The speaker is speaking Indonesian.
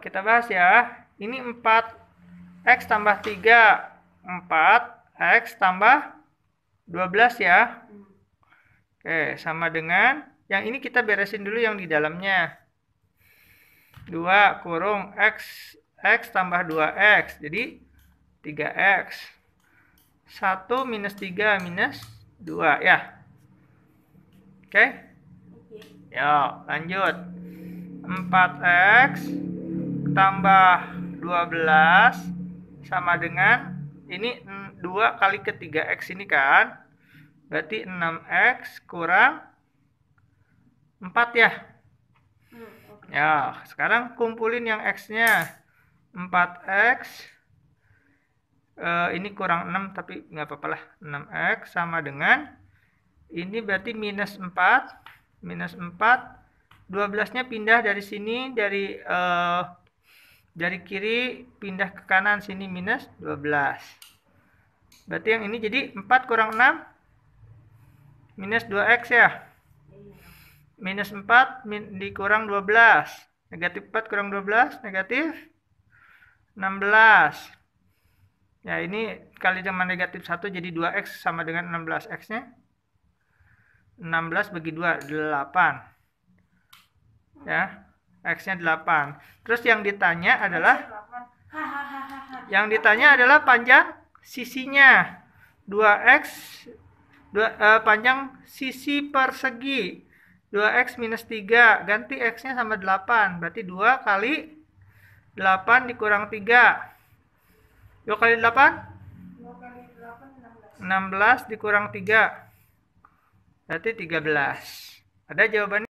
Kita bahas ya. Ini 4 X tambah 3 4 X tambah 12 ya. Oke, sama dengan yang ini kita beresin dulu yang di dalamnya. 2 kurung X X tambah 2X. Jadi 3X. 1 minus 3 minus 2 ya. Oke. Okay? Yuk, ya, lanjut. 4x tambah 12 sama dengan ini 2 kali ke 3x ini kan berarti 6x kurang 4 ya hmm, ya sekarang kumpulin yang x nya eh, 4x ini kurang 6 tapi nggak apa-apa lah 6x sama dengan ini berarti minus 4 minus 4 12 nya pindah dari sini dari eh, Jari kiri pindah ke kanan sini minus 12. Berarti yang ini jadi 4 kurang 6 minus 2x ya. Minus 4 min, dikurang 12. Negatif 4 kurang 12, negatif 16. Ya ini kali dengan negatif 1 jadi 2x sama dengan 16x-nya. 16 bagi 2, 8. Ya, X-nya 8. Terus yang ditanya adalah yang ditanya adalah panjang sisinya. 2x 2 uh, panjang sisi persegi. 2x minus 3 ganti x-nya sama 8 berarti 2 kali 8 dikurang 3 2 kali 8 16 dikurang 3 berarti 13 ada jawabannya